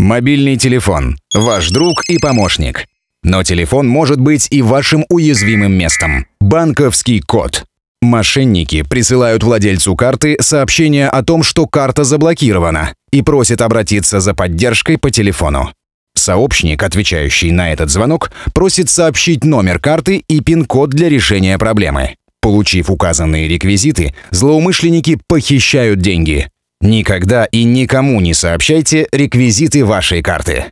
Мобильный телефон – ваш друг и помощник. Но телефон может быть и вашим уязвимым местом. Банковский код. Мошенники присылают владельцу карты сообщение о том, что карта заблокирована, и просят обратиться за поддержкой по телефону. Сообщник, отвечающий на этот звонок, просит сообщить номер карты и пин-код для решения проблемы. Получив указанные реквизиты, злоумышленники похищают деньги, Никогда и никому не сообщайте реквизиты вашей карты.